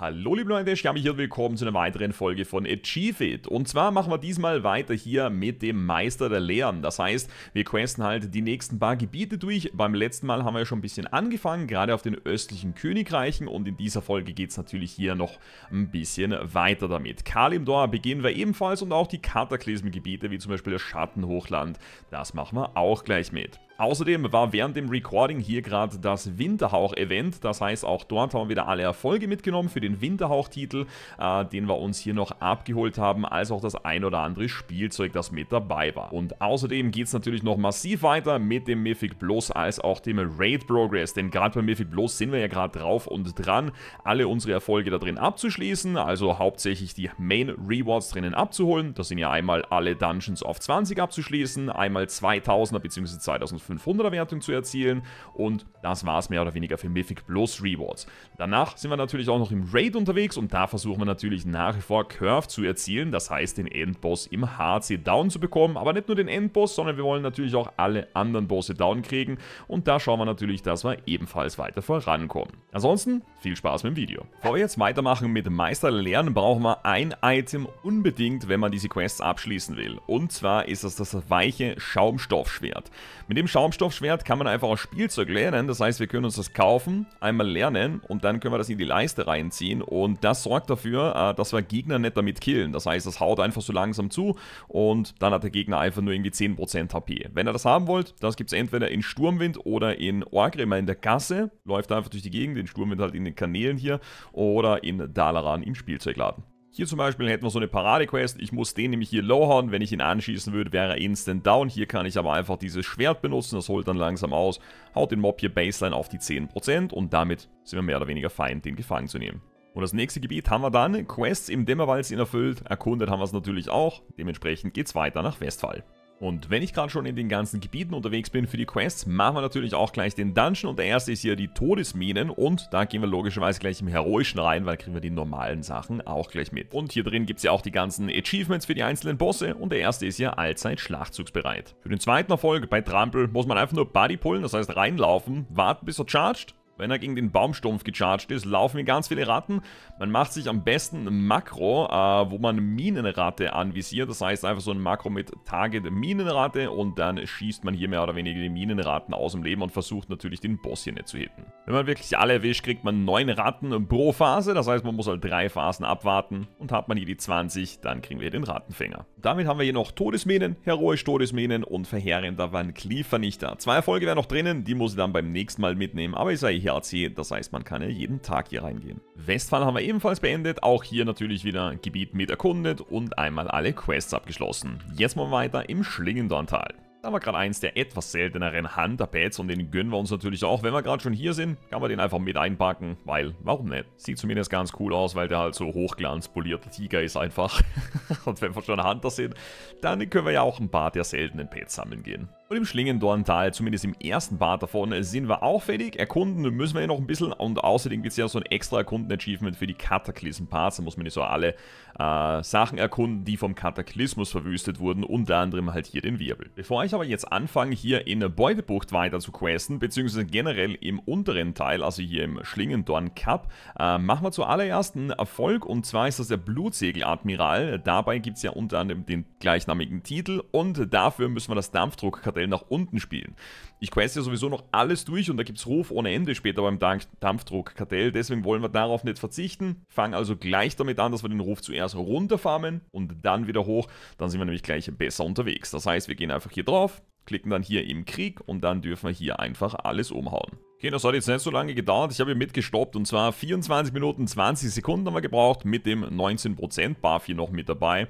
Hallo liebe Leute, ich mich hier willkommen zu einer weiteren Folge von Achieve It. Und zwar machen wir diesmal weiter hier mit dem Meister der Lehren. Das heißt, wir questen halt die nächsten paar Gebiete durch. Beim letzten Mal haben wir schon ein bisschen angefangen, gerade auf den östlichen Königreichen. Und in dieser Folge geht es natürlich hier noch ein bisschen weiter damit. Kalimdor beginnen wir ebenfalls und auch die Kataklysmengebiete, wie zum Beispiel das Schattenhochland, das machen wir auch gleich mit. Außerdem war während dem Recording hier gerade das Winterhauch-Event, das heißt auch dort haben wir wieder alle Erfolge mitgenommen für den Winterhauch-Titel, äh, den wir uns hier noch abgeholt haben, als auch das ein oder andere Spielzeug, das mit dabei war. Und außerdem geht es natürlich noch massiv weiter mit dem Mythic Plus als auch dem Raid Progress, denn gerade beim Mythic Plus sind wir ja gerade drauf und dran, alle unsere Erfolge da drin abzuschließen, also hauptsächlich die Main Rewards drinnen abzuholen, das sind ja einmal alle Dungeons auf 20 abzuschließen, einmal 2000er bzw. 2000 500er Wertung zu erzielen und das war es mehr oder weniger für Mythic Plus Rewards. Danach sind wir natürlich auch noch im Raid unterwegs und da versuchen wir natürlich nach wie vor Curve zu erzielen, das heißt den Endboss im HC down zu bekommen, aber nicht nur den Endboss, sondern wir wollen natürlich auch alle anderen Bosse down kriegen und da schauen wir natürlich, dass wir ebenfalls weiter vorankommen. Ansonsten viel Spaß mit dem Video. Bevor wir jetzt weitermachen mit Meister Lernen, brauchen wir ein Item unbedingt, wenn man diese Quests abschließen will. Und zwar ist das das weiche Schaumstoffschwert. Mit dem Schaumstoffschwert Schaumstoffschwert kann man einfach aus Spielzeug lernen. Das heißt, wir können uns das kaufen, einmal lernen und dann können wir das in die Leiste reinziehen. Und das sorgt dafür, äh, dass wir Gegner nicht damit killen. Das heißt, das haut einfach so langsam zu und dann hat der Gegner einfach nur irgendwie 10% HP. Wenn ihr das haben wollt, das gibt es entweder in Sturmwind oder in Orgrimmar in der Gasse. Läuft einfach durch die Gegend, den Sturmwind halt in den Kanälen hier oder in Dalaran im Spielzeugladen. Hier zum Beispiel hätten wir so eine Parade-Quest. Ich muss den nämlich hier lowhauen. Wenn ich ihn anschießen würde, wäre er instant down. Hier kann ich aber einfach dieses Schwert benutzen. Das holt dann langsam aus. Haut den Mob hier Baseline auf die 10% und damit sind wir mehr oder weniger fein, den gefangen zu nehmen. Und das nächste Gebiet haben wir dann. Quests im Dämmerwald sind erfüllt. Erkundet haben wir es natürlich auch. Dementsprechend geht es weiter nach Westfall. Und wenn ich gerade schon in den ganzen Gebieten unterwegs bin für die Quests, machen wir natürlich auch gleich den Dungeon und der erste ist hier die Todesminen und da gehen wir logischerweise gleich im Heroischen rein, weil kriegen wir die normalen Sachen auch gleich mit. Und hier drin gibt es ja auch die ganzen Achievements für die einzelnen Bosse und der erste ist hier allzeit schlachtzugsbereit. Für den zweiten Erfolg bei Trampel muss man einfach nur Buddy pullen, das heißt reinlaufen, warten bis er charged wenn er gegen den Baumstumpf gecharged ist, laufen hier ganz viele Ratten. Man macht sich am besten Makro, äh, wo man Minenratte anvisiert. Das heißt einfach so ein Makro mit Target Minenratte und dann schießt man hier mehr oder weniger die Minenraten aus dem Leben und versucht natürlich den Boss hier nicht zu hitten. Wenn man wirklich alle erwischt, kriegt man 9 Ratten pro Phase. Das heißt, man muss halt drei Phasen abwarten und hat man hier die 20, dann kriegen wir den Rattenfänger. Damit haben wir hier noch Todesminen, heroisch Todesminen und verheerender Van Cleef Vernichter. Zwei Erfolge wären noch drinnen, die muss ich dann beim nächsten Mal mitnehmen, aber ich sage hier HC, das heißt man kann ja jeden Tag hier reingehen. Westfalen haben wir ebenfalls beendet, auch hier natürlich wieder Gebiet mit erkundet und einmal alle Quests abgeschlossen. Jetzt mal weiter im Schlingendorntal. Da haben wir gerade eins der etwas selteneren Hunter-Pads und den gönnen wir uns natürlich auch. Wenn wir gerade schon hier sind, kann man den einfach mit einpacken, weil, warum nicht? Sieht zumindest ganz cool aus, weil der halt so hochglanzpolierter Tiger ist einfach. und wenn wir schon Hunter sind, dann können wir ja auch ein paar der seltenen Pads sammeln gehen. Und im Schlingendorntal, zumindest im ersten Part davon, sind wir auch fertig. Erkunden müssen wir ja noch ein bisschen und außerdem gibt es ja so ein extra Erkunden-Achievement für die Kataklysm-Parts. Da muss man ja so alle äh, Sachen erkunden, die vom Kataklysmus verwüstet wurden, unter anderem halt hier den Wirbel. Bevor ich ich aber jetzt anfange, hier in der Beutebucht weiter zu questen, beziehungsweise generell im unteren Teil, also hier im Schlingendorn Cup, äh, machen wir zuallererst einen Erfolg und zwar ist das der Blutsegeladmiral. Dabei gibt es ja unter anderem den gleichnamigen Titel und dafür müssen wir das Dampfdruckkartell nach unten spielen. Ich queste ja sowieso noch alles durch und da gibt es Ruf ohne Ende später beim Dampfdruckkartell, deswegen wollen wir darauf nicht verzichten. Fangen also gleich damit an, dass wir den Ruf zuerst runterfarmen und dann wieder hoch, dann sind wir nämlich gleich besser unterwegs. Das heißt, wir gehen einfach hier drauf drauf, klicken dann hier im Krieg und dann dürfen wir hier einfach alles umhauen. Okay, das hat jetzt nicht so lange gedauert. Ich habe hier mitgestoppt und zwar 24 Minuten 20 Sekunden haben wir gebraucht mit dem 19% Buff hier noch mit dabei.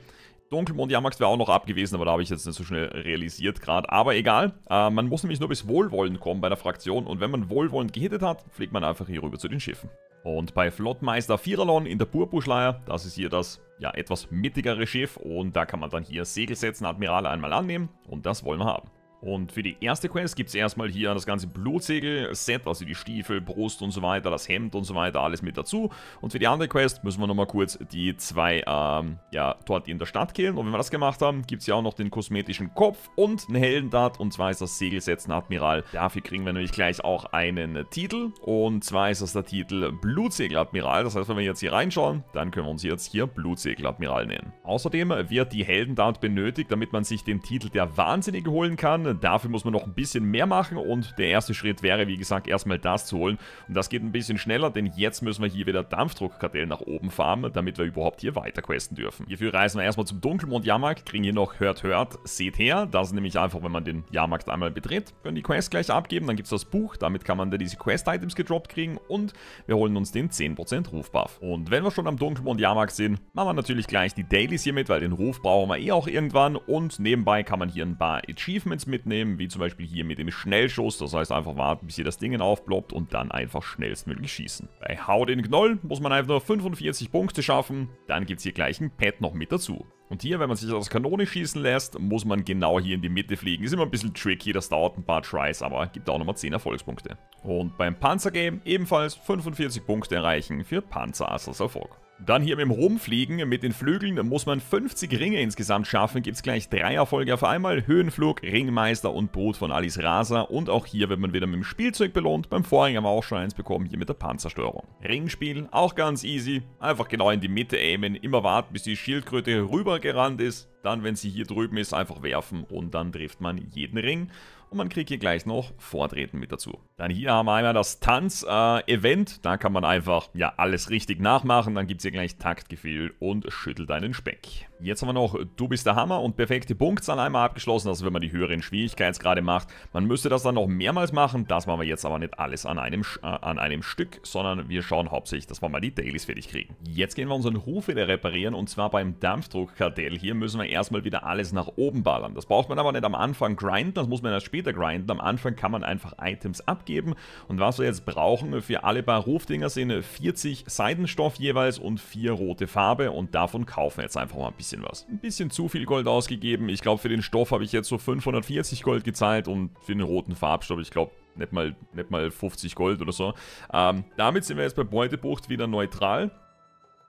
Dunkelmond Jamax wäre auch noch ab aber da habe ich jetzt nicht so schnell realisiert gerade. Aber egal, äh, man muss nämlich nur bis Wohlwollen kommen bei der Fraktion und wenn man Wohlwollen gehittet hat, fliegt man einfach hier rüber zu den Schiffen. Und bei Flottmeister Firalon in der Purpurschleier, das ist hier das ja etwas mittigere Schiff und da kann man dann hier Segel setzen, Admirale einmal annehmen und das wollen wir haben. Und für die erste Quest gibt es erstmal hier das ganze Blutsegel-Set, also die Stiefel, Brust und so weiter, das Hemd und so weiter, alles mit dazu. Und für die andere Quest müssen wir nochmal kurz die zwei, ähm, ja, dort in der Stadt killen. Und wenn wir das gemacht haben, gibt es ja auch noch den kosmetischen Kopf und eine Heldendart. Und zwar ist das Segelsetzen Admiral. Dafür kriegen wir nämlich gleich auch einen Titel. Und zwar ist das der Titel Blutsegel Admiral. Das heißt, wenn wir jetzt hier reinschauen, dann können wir uns jetzt hier Blutsegel Admiral nennen. Außerdem wird die Heldendart benötigt, damit man sich den Titel der Wahnsinnige holen kann. Dafür muss man noch ein bisschen mehr machen und der erste Schritt wäre, wie gesagt, erstmal das zu holen. Und das geht ein bisschen schneller, denn jetzt müssen wir hier wieder Dampfdruckkartell nach oben farmen, damit wir überhaupt hier weiter questen dürfen. Hierfür reisen wir erstmal zum Dunkelmond Jahrmarkt, kriegen hier noch Hört Hört, seht her. Das ist nämlich einfach, wenn man den Jahrmarkt einmal betritt, können die Quest gleich abgeben, dann gibt es das Buch, damit kann man da diese Quest-Items gedroppt kriegen und wir holen uns den 10% Rufbuff. Und wenn wir schon am Dunkelmond Jahrmarkt sind, machen wir natürlich gleich die Dailies hier mit, weil den Ruf brauchen wir eh auch irgendwann und nebenbei kann man hier ein paar Achievements mit mitnehmen, wie zum Beispiel hier mit dem Schnellschuss. Das heißt, einfach warten, bis hier das Ding aufploppt und dann einfach schnellstmöglich schießen. Bei Hau den Knoll muss man einfach nur 45 Punkte schaffen. Dann gibt es hier gleich ein Pad noch mit dazu. Und hier, wenn man sich aus Kanone schießen lässt, muss man genau hier in die Mitte fliegen. Ist immer ein bisschen tricky, das dauert ein paar Tries, aber gibt auch nochmal 10 Erfolgspunkte. Und beim Panzergame ebenfalls 45 Punkte erreichen für Panzerass als Erfolg. Dann hier mit dem Rumfliegen, mit den Flügeln muss man 50 Ringe insgesamt schaffen, gibt es gleich drei Erfolge auf einmal, Höhenflug, Ringmeister und Brot von Alice Rasa und auch hier wird man wieder mit dem Spielzeug belohnt, beim Vorhang haben wir auch schon eins bekommen, hier mit der Panzersteuerung. Ringspiel, auch ganz easy, einfach genau in die Mitte aimen, immer warten bis die Schildkröte rüber runtergerannt ist, dann wenn sie hier drüben ist, einfach werfen und dann trifft man jeden Ring. Und man kriegt hier gleich noch Vortreten mit dazu. Dann hier haben wir einmal das Tanz-Event. Äh, da kann man einfach ja alles richtig nachmachen. Dann gibt es hier gleich Taktgefühl und schüttelt deinen Speck. Jetzt haben wir noch Du bist der Hammer und perfekte Punktzahl einmal abgeschlossen. Also wenn man die höheren Schwierigkeitsgrade macht, man müsste das dann noch mehrmals machen. Das machen wir jetzt aber nicht alles an einem, äh, an einem Stück, sondern wir schauen hauptsächlich, dass wir mal die Dailies fertig kriegen. Jetzt gehen wir unseren Ruf wieder reparieren und zwar beim Dampfdruckkartell. Hier müssen wir erstmal wieder alles nach oben ballern. Das braucht man aber nicht am Anfang grinden, das muss man erst später grinden. Am Anfang kann man einfach Items abgeben. Und was wir jetzt brauchen für alle paar Rufdinger sind 40 Seidenstoff jeweils und 4 rote Farbe und davon kaufen wir jetzt einfach mal ein bisschen bisschen was. Ein bisschen zu viel Gold ausgegeben. Ich glaube, für den Stoff habe ich jetzt so 540 Gold gezahlt und für den roten Farbstoff, ich glaube, nicht mal, nicht mal 50 Gold oder so. Ähm, damit sind wir jetzt bei Beutebucht wieder neutral.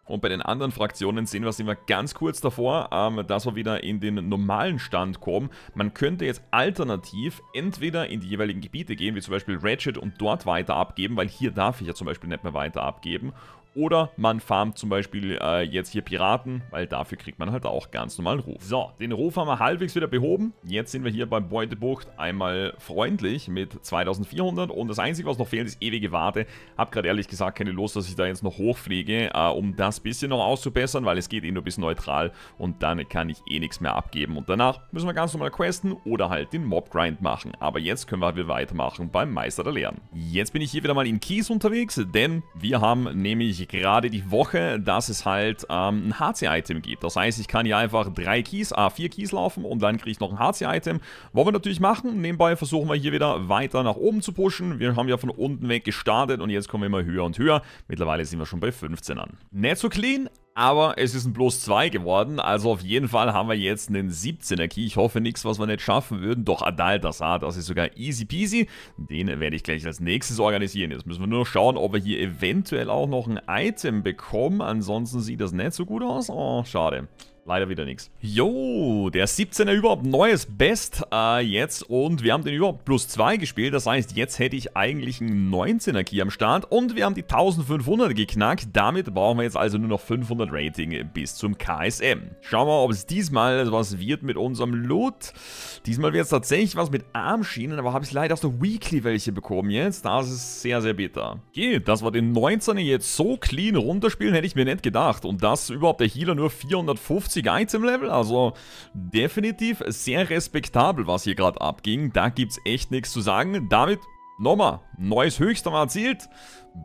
Und bei den anderen Fraktionen sehen wir, sind wir ganz kurz davor, ähm, dass wir wieder in den normalen Stand kommen. Man könnte jetzt alternativ entweder in die jeweiligen Gebiete gehen, wie zum Beispiel Ratchet und dort weiter abgeben, weil hier darf ich ja zum Beispiel nicht mehr weiter abgeben. Oder man farmt zum Beispiel äh, jetzt hier Piraten, weil dafür kriegt man halt auch ganz normalen Ruf. So, den Ruf haben wir halbwegs wieder behoben. Jetzt sind wir hier bei Beutebucht einmal freundlich mit 2400 und das Einzige, was noch fehlt, ist ewige Warte. Hab gerade ehrlich gesagt keine Lust, dass ich da jetzt noch hochfliege, äh, um das bisschen noch auszubessern, weil es geht eh nur bis neutral und dann kann ich eh nichts mehr abgeben. Und danach müssen wir ganz normal questen oder halt den Mob-Grind machen. Aber jetzt können wir halt weitermachen beim Meister der Lehren. Jetzt bin ich hier wieder mal in Kies unterwegs, denn wir haben nämlich gerade die Woche, dass es halt ähm, ein HC-Item gibt. Das heißt, ich kann hier einfach drei Keys, ah, vier Keys laufen und dann kriege ich noch ein HC-Item. Wollen wir natürlich machen. Nebenbei versuchen wir hier wieder weiter nach oben zu pushen. Wir haben ja von unten weg gestartet und jetzt kommen wir immer höher und höher. Mittlerweile sind wir schon bei 15 an. Nicht so clean, aber es ist ein Plus 2 geworden. Also auf jeden Fall haben wir jetzt einen 17er Key. Ich hoffe nichts, was wir nicht schaffen würden. Doch Adal das das ist sogar easy peasy. Den werde ich gleich als nächstes organisieren. Jetzt müssen wir nur schauen, ob wir hier eventuell auch noch ein Item bekommen. Ansonsten sieht das nicht so gut aus. Oh, schade. Leider wieder nichts. Jo, der 17er überhaupt neues Best äh, jetzt und wir haben den überhaupt plus 2 gespielt. Das heißt, jetzt hätte ich eigentlich einen 19er Key am Start und wir haben die 1500 geknackt. Damit brauchen wir jetzt also nur noch 500 Rating bis zum KSM. Schauen wir, mal, ob es diesmal was wird mit unserem Loot. Diesmal wird es tatsächlich was mit Armschienen, aber habe ich leider aus der Weekly welche bekommen jetzt. Das ist sehr, sehr bitter. Okay, dass wir den 19er jetzt so clean runterspielen, hätte ich mir nicht gedacht. Und dass überhaupt der Healer nur 450 50 Item-Level, also definitiv sehr respektabel, was hier gerade abging. Da gibt es echt nichts zu sagen. Damit nochmal, neues Höchstum erzielt,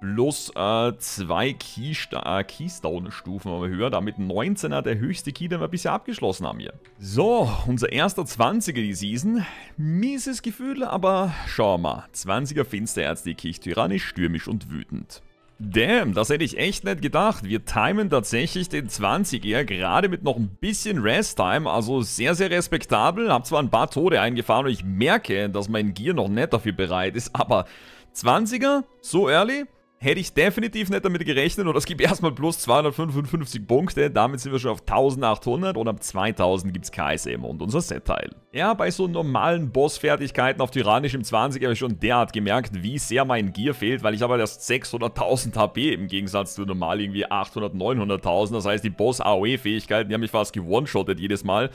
plus äh, zwei äh, Keystone-Stufen aber höher, damit 19er der höchste Key, den wir bisher abgeschlossen haben hier. So, unser erster 20er die Season, mieses Gefühl, aber schauen wir mal, 20er Finstererz, die Kirch tyrannisch, stürmisch und wütend. Damn, das hätte ich echt nicht gedacht. Wir timen tatsächlich den 20er, gerade mit noch ein bisschen Rest-Time, also sehr, sehr respektabel. Hab zwar ein paar Tode eingefahren und ich merke, dass mein Gear noch nicht dafür bereit ist, aber 20er? So early? hätte ich definitiv nicht damit gerechnet und es gibt erstmal plus 255 Punkte, damit sind wir schon auf 1800 und ab 2000 gibt es KSM und unser Set-Teil. Ja, bei so normalen Boss-Fertigkeiten auf Tyrannisch im 20 habe ich schon derart gemerkt, wie sehr mein Gear fehlt, weil ich aber halt erst 600.000 HP im Gegensatz zu normal irgendwie 800, 900.000, das heißt die Boss-AOE-Fähigkeiten, die haben mich fast gewone-shottet jedes Mal.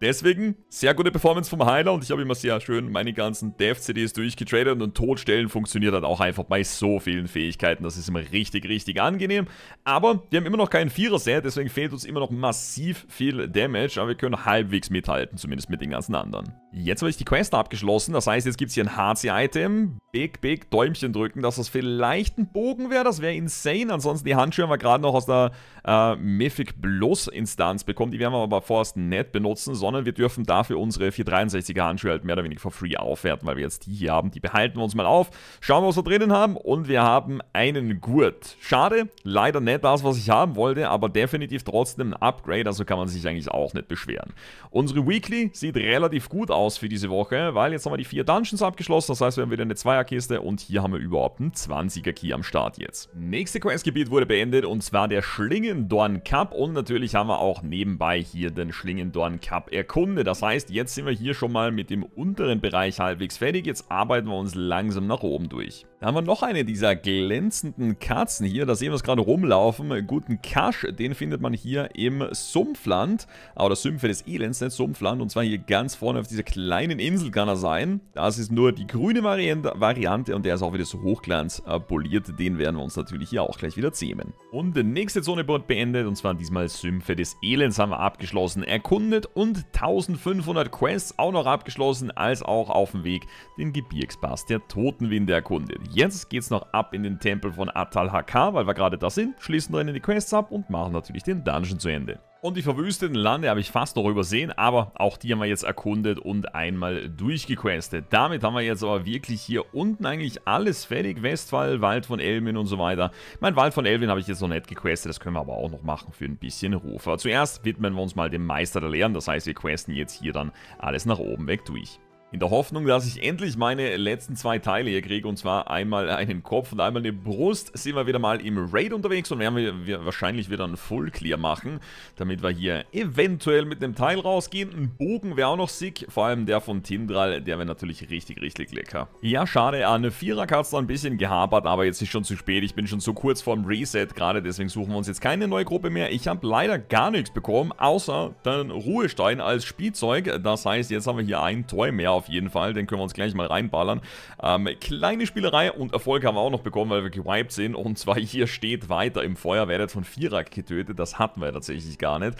Deswegen, sehr gute Performance vom Heiler und ich habe immer sehr schön meine ganzen Dev-CDs durchgetradet und Todstellen funktioniert halt auch einfach bei so vielen Fähigkeiten. Das ist immer richtig, richtig angenehm. Aber wir haben immer noch keinen Vierer-Set, deswegen fehlt uns immer noch massiv viel Damage, aber wir können halbwegs mithalten, zumindest mit den ganzen anderen. Jetzt habe ich die Quest abgeschlossen, das heißt, jetzt gibt es hier ein HC-Item. Big, big Däumchen drücken, dass das vielleicht ein Bogen wäre, das wäre insane. Ansonsten, die Handschuhe haben wir gerade noch aus der äh, Mythic Plus Instanz bekommen. Die werden wir aber vorerst nicht benutzen, sondern wir dürfen dafür unsere 463er Handschuhe halt mehr oder weniger for free aufwerten, weil wir jetzt die hier haben. Die behalten wir uns mal auf, schauen wir, was wir drinnen haben und wir haben einen Gurt. Schade, leider nicht das, was ich haben wollte, aber definitiv trotzdem ein Upgrade, also kann man sich eigentlich auch nicht beschweren. Unsere Weekly sieht relativ gut aus aus für diese Woche, weil jetzt haben wir die vier Dungeons abgeschlossen, das heißt, wir haben wieder eine Zweierkiste und hier haben wir überhaupt einen 20er-Key am Start jetzt. Nächste Questgebiet wurde beendet und zwar der Schlingendorn Cup und natürlich haben wir auch nebenbei hier den Schlingendorn Cup erkundet. Das heißt, jetzt sind wir hier schon mal mit dem unteren Bereich halbwegs fertig, jetzt arbeiten wir uns langsam nach oben durch. Da haben wir noch eine dieser glänzenden Katzen hier. Da sehen wir es gerade rumlaufen. Guten Kasch, den findet man hier im Sumpfland. Aber das Sümpfe des Elends, nicht Sumpfland. Und zwar hier ganz vorne auf dieser kleinen Insel kann er sein. Das ist nur die grüne Variante und der ist auch wieder so hochglanz äh, poliert. Den werden wir uns natürlich hier auch gleich wieder zähmen. Und die nächste Zone wird beendet und zwar diesmal Sümpfe des Elends haben wir abgeschlossen. Erkundet und 1500 Quests auch noch abgeschlossen, als auch auf dem Weg den Gebirgspass der Totenwinde erkundet. Jetzt geht's noch ab in den Tempel von Atal Haka, weil wir gerade da sind, schließen drinnen die Quests ab und machen natürlich den Dungeon zu Ende. Und die verwüsteten Lande habe ich fast noch übersehen, aber auch die haben wir jetzt erkundet und einmal durchgequestet. Damit haben wir jetzt aber wirklich hier unten eigentlich alles fertig. Westfall, Wald von Elvin und so weiter. Mein Wald von Elvin habe ich jetzt noch nicht gequestet, das können wir aber auch noch machen für ein bisschen Ruhe. Aber zuerst widmen wir uns mal dem Meister der Lehren, das heißt wir questen jetzt hier dann alles nach oben weg durch. In der Hoffnung, dass ich endlich meine letzten zwei Teile hier kriege, und zwar einmal einen Kopf und einmal eine Brust, sind wir wieder mal im Raid unterwegs und werden wir wahrscheinlich wieder einen Full Clear machen, damit wir hier eventuell mit einem Teil rausgehen. Ein Bogen wäre auch noch sick, vor allem der von Tindral, der wäre natürlich richtig, richtig lecker. Ja, schade, an hat Viererkatze ein bisschen gehapert, aber jetzt ist schon zu spät, ich bin schon so kurz vorm Reset gerade, deswegen suchen wir uns jetzt keine neue Gruppe mehr. Ich habe leider gar nichts bekommen, außer den Ruhestein als Spielzeug, das heißt, jetzt haben wir hier ein Toy mehr auf jeden Fall. Den können wir uns gleich mal reinballern. Ähm, kleine Spielerei und Erfolg haben wir auch noch bekommen, weil wir gewiped sind. Und zwar hier steht weiter im Feuer, werdet von Vierak getötet. Das hatten wir tatsächlich gar nicht.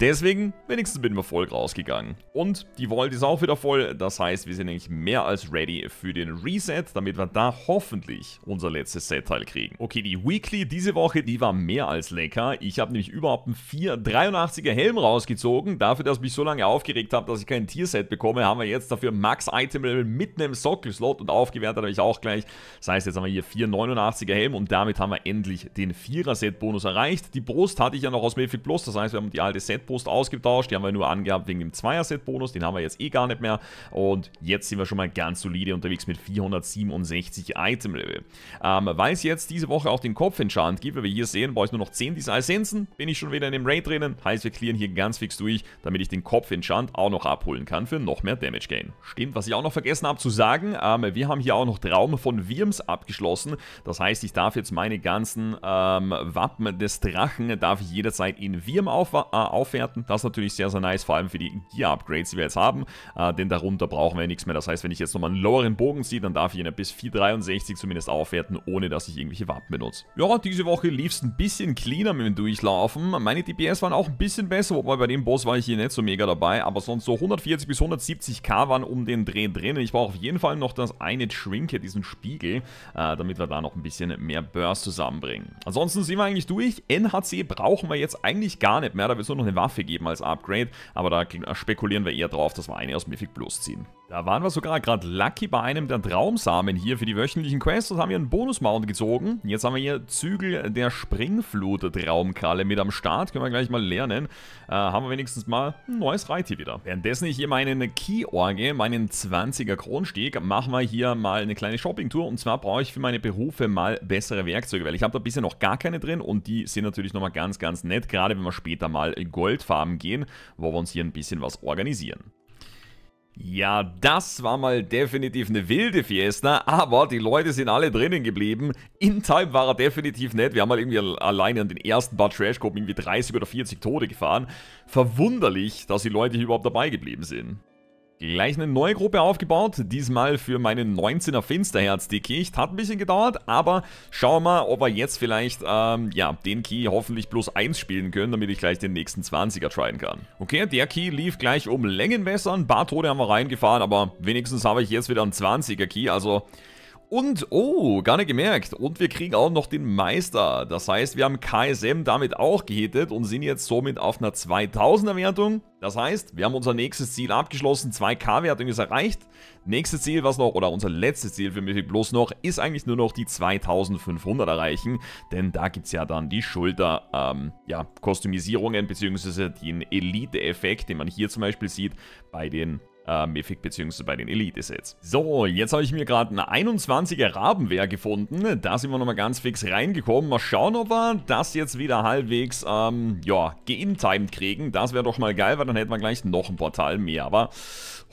Deswegen wenigstens mit dem Erfolg rausgegangen. Und die Vault ist auch wieder voll. Das heißt, wir sind eigentlich mehr als ready für den Reset, damit wir da hoffentlich unser letztes Set-Teil kriegen. Okay, die Weekly diese Woche, die war mehr als lecker. Ich habe nämlich überhaupt einen 483er Helm rausgezogen. Dafür, dass ich mich so lange aufgeregt habe, dass ich kein Tierset bekomme, haben wir jetzt dafür Max-Item-Level mit einem Sockel-Slot und aufgewertet habe ich auch gleich. Das heißt, jetzt haben wir hier 489er Helm und damit haben wir endlich den 4 er set bonus erreicht. Die Brust hatte ich ja noch aus Mayfield Plus, das heißt, wir haben die alte Set-Brust ausgetauscht. Die haben wir nur angehabt wegen dem 2 er set bonus den haben wir jetzt eh gar nicht mehr. Und jetzt sind wir schon mal ganz solide unterwegs mit 467 Item-Level. Ähm, Weil es jetzt diese Woche auch den Kopf-Enchant gibt, wie wir hier sehen, brauche ich nur noch 10 dieser Essenzen, bin ich schon wieder in dem Raid drinnen. Heißt, wir clearen hier ganz fix durch, damit ich den Kopf-Enchant auch noch abholen kann für noch mehr Damage-Gain. Stimmt, was ich auch noch vergessen habe zu sagen, ähm, wir haben hier auch noch Traum von Wirms abgeschlossen. Das heißt, ich darf jetzt meine ganzen ähm, Wappen des Drachen, darf ich jederzeit in Wirm auf, äh, aufwerten. Das ist natürlich sehr, sehr nice, vor allem für die Gear-Upgrades, die wir jetzt haben. Äh, denn darunter brauchen wir ja nichts mehr. Das heißt, wenn ich jetzt nochmal einen loweren Bogen ziehe, dann darf ich ihn bis 463 zumindest aufwerten, ohne dass ich irgendwelche Wappen benutze. Ja, diese Woche lief es ein bisschen cleaner mit dem Durchlaufen. Meine DPS waren auch ein bisschen besser, wobei bei dem Boss war ich hier nicht so mega dabei. Aber sonst so 140 bis 170k waren um um den Dreh drin. Ich brauche auf jeden Fall noch das eine Trinket, diesen Spiegel, äh, damit wir da noch ein bisschen mehr Burst zusammenbringen. Ansonsten sind wir eigentlich durch. NHC brauchen wir jetzt eigentlich gar nicht mehr. Da wird es nur noch eine Waffe geben als Upgrade. Aber da äh, spekulieren wir eher drauf, dass wir eine aus Mythic Plus ziehen. Da waren wir sogar gerade lucky bei einem der Traumsamen hier für die wöchentlichen Quests und haben hier einen Bonus-Mount gezogen. Jetzt haben wir hier Zügel der Springflut-Traumkralle mit am Start. Können wir gleich mal lernen. Äh, haben wir wenigstens mal ein neues Reit hier wieder. Währenddessen ich hier meine Key-Orgel, meine meinen 20er Kronsteg machen wir hier mal eine kleine Shopping-Tour. Und zwar brauche ich für meine Berufe mal bessere Werkzeuge, weil ich habe da bisher noch gar keine drin. Und die sind natürlich nochmal ganz, ganz nett, gerade wenn wir später mal Goldfarben gehen, wo wir uns hier ein bisschen was organisieren. Ja, das war mal definitiv eine wilde Fiesta, aber die Leute sind alle drinnen geblieben. In Time war er definitiv nett. Wir haben mal irgendwie alleine an den ersten paar trash Trashgruppen irgendwie 30 oder 40 Tode gefahren. Verwunderlich, dass die Leute hier überhaupt dabei geblieben sind. Gleich eine neue Gruppe aufgebaut, diesmal für meine 19er Finsterherz. Die Key hat ein bisschen gedauert, aber schauen wir mal, ob wir jetzt vielleicht ähm, ja, den Key hoffentlich plus 1 spielen können, damit ich gleich den nächsten 20er tryen kann. Okay, der Key lief gleich um Längenwässern, bessern, haben wir reingefahren, aber wenigstens habe ich jetzt wieder einen 20er Key, also und, oh, gar nicht gemerkt. Und wir kriegen auch noch den Meister. Das heißt, wir haben KSM damit auch gehittet und sind jetzt somit auf einer 2000er Wertung. Das heißt, wir haben unser nächstes Ziel abgeschlossen. 2K Wertung ist erreicht. Nächstes Ziel, was noch, oder unser letztes Ziel für Mythic Plus noch, ist eigentlich nur noch die 2500 erreichen. Denn da gibt es ja dann die Schulter, ähm, ja, Kostumisierungen, beziehungsweise den Elite-Effekt, den man hier zum Beispiel sieht, bei den äh, Mythic bzw. bei den Elite-Sets. So, jetzt habe ich mir gerade ein 21er Rabenwehr gefunden. Da sind wir nochmal ganz fix reingekommen. Mal schauen, ob wir das jetzt wieder halbwegs, ähm, ja, geintimed kriegen. Das wäre doch mal geil, weil dann hätten wir gleich noch ein Portal mehr. Aber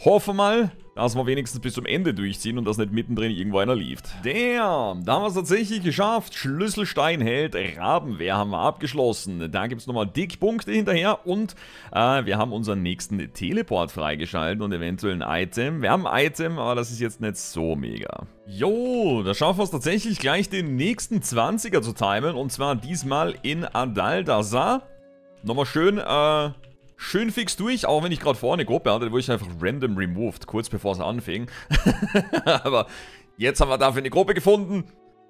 Hoffe mal, dass wir wenigstens bis zum Ende durchziehen und dass nicht mittendrin irgendwo einer lieft. Damn, da haben wir es tatsächlich geschafft. Schlüsselstein hält Rabenwehr haben wir abgeschlossen. Da gibt es nochmal Dickpunkte hinterher und äh, wir haben unseren nächsten Teleport freigeschalten und eventuell ein Item. Wir haben ein Item, aber das ist jetzt nicht so mega. Jo, da schaffen wir es tatsächlich gleich den nächsten 20er zu timen und zwar diesmal in Adaldazar. Nochmal schön, äh, schön fix durch, auch wenn ich gerade vorne Gruppe hatte, wurde ich einfach random removed, kurz bevor es anfing. Aber jetzt haben wir dafür eine Gruppe gefunden.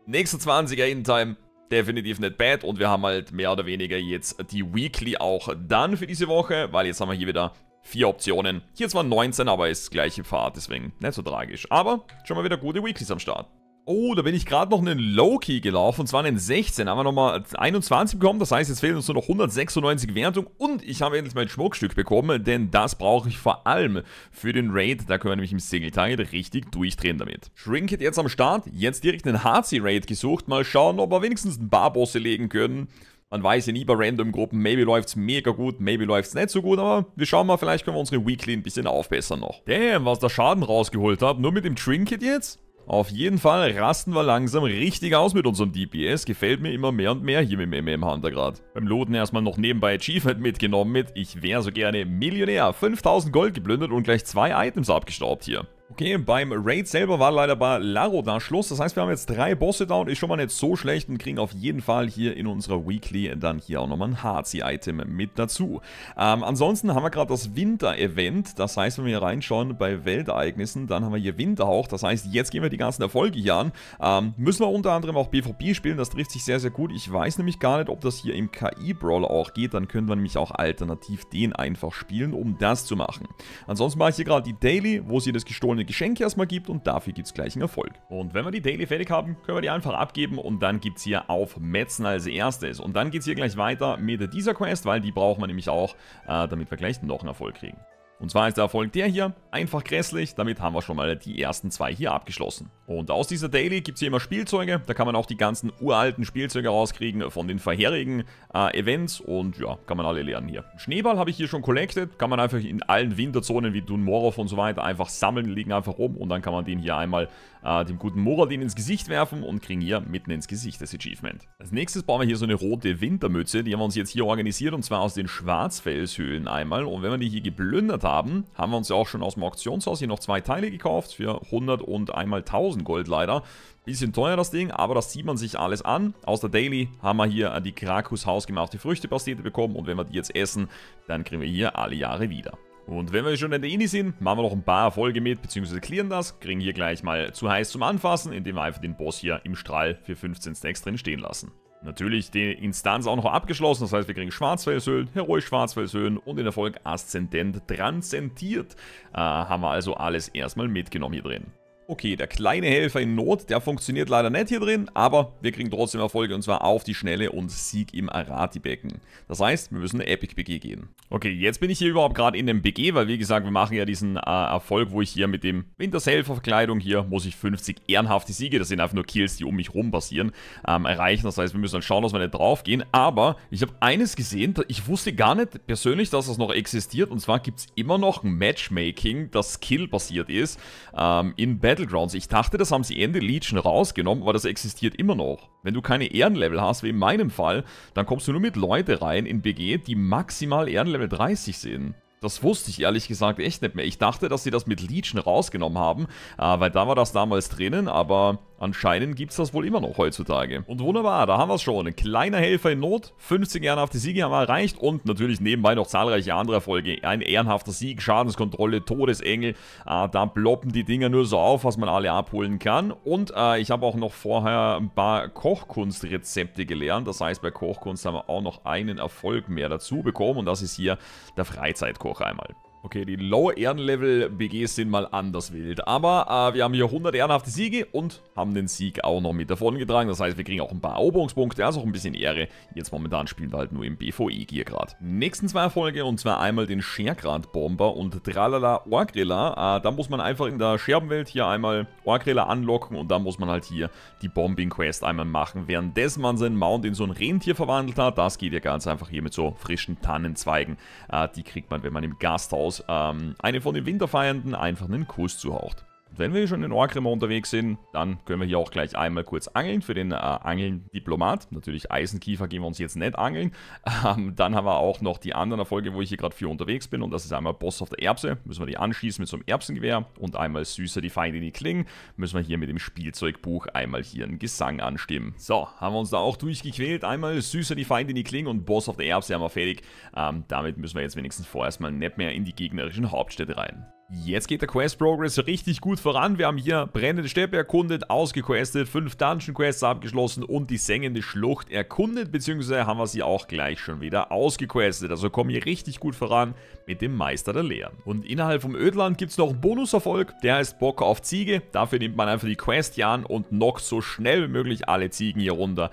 Nächste 20er in Time, definitiv nicht bad. Und wir haben halt mehr oder weniger jetzt die Weekly auch dann für diese Woche, weil jetzt haben wir hier wieder vier Optionen. Hier zwar 19, aber ist gleiche Fahrt, deswegen nicht so tragisch. Aber schon mal wieder gute Weeklies am Start. Oh, da bin ich gerade noch einen Low-Key gelaufen, und zwar einen 16. Haben wir nochmal 21 bekommen, das heißt, jetzt fehlen uns nur noch 196 Wertung und ich habe endlich mein Schmuckstück bekommen, denn das brauche ich vor allem für den Raid. Da können wir nämlich im Single-Target richtig durchdrehen damit. Shrinket jetzt am Start, jetzt direkt einen HC-Raid gesucht. Mal schauen, ob wir wenigstens ein paar Bosse legen können. Man weiß ja nie bei Random-Gruppen, maybe läuft's mega gut, maybe läuft's nicht so gut, aber wir schauen mal, vielleicht können wir unsere Weekly ein bisschen aufbessern noch. Damn, was da Schaden rausgeholt habe, nur mit dem Trinket jetzt? Auf jeden Fall rasten wir langsam richtig aus mit unserem DPS, gefällt mir immer mehr und mehr hier mit dem MM Hunter gerade. Beim Loten erstmal noch nebenbei Achievement mitgenommen mit, ich wäre so gerne Millionär, 5000 Gold geplündert und gleich zwei Items abgestaubt hier. Okay, beim Raid selber war leider bei Laro da Schluss. Das heißt, wir haben jetzt drei Bosse down. Ist schon mal nicht so schlecht und kriegen auf jeden Fall hier in unserer Weekly dann hier auch nochmal ein HC-Item mit dazu. Ähm, ansonsten haben wir gerade das Winter-Event. Das heißt, wenn wir hier reinschauen bei Weltereignissen, dann haben wir hier Winterhauch. Das heißt, jetzt gehen wir die ganzen Erfolge hier an. Ähm, müssen wir unter anderem auch PvP spielen. Das trifft sich sehr, sehr gut. Ich weiß nämlich gar nicht, ob das hier im KI-Brawler auch geht. Dann können wir nämlich auch alternativ den einfach spielen, um das zu machen. Ansonsten mache ich hier gerade die Daily, wo sie das gestohlen goldene Geschenke erstmal gibt und dafür gibt es gleich einen Erfolg. Und wenn wir die Daily fertig haben, können wir die einfach abgeben und dann gibt es hier auf Metzen als erstes. Und dann geht es hier gleich weiter mit dieser Quest, weil die brauchen wir nämlich auch, äh, damit wir gleich noch einen Erfolg kriegen. Und zwar ist der Erfolg der hier, einfach grässlich, damit haben wir schon mal die ersten zwei hier abgeschlossen. Und aus dieser Daily gibt es hier immer Spielzeuge, da kann man auch die ganzen uralten Spielzeuge rauskriegen von den vorherigen äh, Events und ja, kann man alle lernen hier. Schneeball habe ich hier schon collected, kann man einfach in allen Winterzonen wie Dunmorov und so weiter einfach sammeln, liegen einfach rum und dann kann man den hier einmal äh, dem guten Moradin ins Gesicht werfen und kriegen hier mitten ins Gesicht das Achievement. Als nächstes bauen wir hier so eine rote Wintermütze, die haben wir uns jetzt hier organisiert und zwar aus den Schwarzfelshöhlen einmal und wenn man die hier geplündert haben, haben wir uns ja auch schon aus dem Auktionshaus hier noch zwei Teile gekauft für 100 und einmal 1000 Gold leider. Bisschen teuer das Ding, aber das sieht man sich alles an. Aus der Daily haben wir hier äh, die Krakus hausgemachte Früchtepastete bekommen und wenn wir die jetzt essen, dann kriegen wir hier alle Jahre wieder. Und wenn wir schon in der Indie sind, machen wir noch ein paar Erfolge mit, beziehungsweise clearen das, kriegen hier gleich mal zu heiß zum Anfassen, indem wir einfach den Boss hier im Strahl für 15 Stacks drin stehen lassen. Natürlich die Instanz auch noch abgeschlossen, das heißt wir kriegen Schwarzfelshöhlen, Heroisch Schwarzfelshöhlen und in Erfolg Aszendent Transzentiert äh, haben wir also alles erstmal mitgenommen hier drin. Okay, der kleine Helfer in Not, der funktioniert leider nicht hier drin, aber wir kriegen trotzdem Erfolge und zwar auf die Schnelle und Sieg im Arati-Becken. Das heißt, wir müssen eine Epic-BG gehen. Okay, jetzt bin ich hier überhaupt gerade in dem BG, weil wie gesagt, wir machen ja diesen äh, Erfolg, wo ich hier mit dem Wintershelfer-Verkleidung hier, muss ich 50 ehrenhafte Siege, das sind einfach nur Kills, die um mich rum passieren, ähm, erreichen. Das heißt, wir müssen dann schauen, dass wir nicht draufgehen, aber ich habe eines gesehen, ich wusste gar nicht persönlich, dass das noch existiert und zwar gibt es immer noch ein Matchmaking, das kill basiert ist, ähm, in Battle Battlegrounds. Ich dachte, das haben sie Ende Legion rausgenommen, aber das existiert immer noch. Wenn du keine Ehrenlevel hast, wie in meinem Fall, dann kommst du nur mit Leute rein in BG, die maximal Ehrenlevel 30 sind. Das wusste ich ehrlich gesagt echt nicht mehr. Ich dachte, dass sie das mit Legion rausgenommen haben, äh, weil da war das damals drinnen, aber Anscheinend gibt es das wohl immer noch heutzutage. Und wunderbar, da haben wir es schon. Ein kleiner Helfer in Not, 50 ehrenhafte Siege haben wir erreicht und natürlich nebenbei noch zahlreiche andere Erfolge. Ein ehrenhafter Sieg, Schadenskontrolle, Todesengel, äh, da ploppen die Dinger nur so auf, was man alle abholen kann. Und äh, ich habe auch noch vorher ein paar Kochkunstrezepte gelernt, das heißt bei Kochkunst haben wir auch noch einen Erfolg mehr dazu bekommen und das ist hier der Freizeitkoch einmal. Okay, die Lower Ehrenlevel BGs sind mal anders wild. Aber äh, wir haben hier 100 ehrenhafte Siege und haben den Sieg auch noch mit davon getragen. Das heißt, wir kriegen auch ein paar Eroberungspunkte, also auch ein bisschen Ehre. Jetzt momentan spielen wir halt nur im BVE-Gear gerade. Nächsten zwei Erfolge und zwar einmal den Schergrad-Bomber und Tralala Orgrilla. Äh, da muss man einfach in der Scherbenwelt hier einmal Orgrilla anlocken und dann muss man halt hier die Bombing-Quest einmal machen. Währenddessen man seinen Mount in so ein Rentier verwandelt hat, das geht ja ganz einfach hier mit so frischen Tannenzweigen. Äh, die kriegt man, wenn man im Gasthaus Klaus ähm, einem von den Winterfeiernden einfach einen Kuss zuhaucht wenn wir schon in Orgrimmer unterwegs sind, dann können wir hier auch gleich einmal kurz angeln für den äh, Angeln-Diplomat. Natürlich Eisenkiefer gehen wir uns jetzt nicht angeln. Ähm, dann haben wir auch noch die anderen Erfolge, wo ich hier gerade für unterwegs bin. Und das ist einmal Boss auf der Erbse. Müssen wir die anschießen mit so einem Erbsengewehr. Und einmal Süßer die Feinde, in die klingen. Müssen wir hier mit dem Spielzeugbuch einmal hier einen Gesang anstimmen. So, haben wir uns da auch durchgequält. Einmal Süßer die Feinde, in die klingen und Boss auf der Erbse haben wir fertig. Ähm, damit müssen wir jetzt wenigstens vorerst mal nicht mehr in die gegnerischen Hauptstädte rein. Jetzt geht der Quest Progress richtig gut voran. Wir haben hier brennende Steppe erkundet, ausgequestet, fünf Dungeon Quests abgeschlossen und die sengende Schlucht erkundet, beziehungsweise haben wir sie auch gleich schon wieder ausgequestet. Also kommen wir richtig gut voran mit dem Meister der Lehren. Und innerhalb vom Ödland gibt es noch einen Bonuserfolg, der heißt Bock auf Ziege. Dafür nimmt man einfach die Quest hier an und knockt so schnell wie möglich alle Ziegen hier runter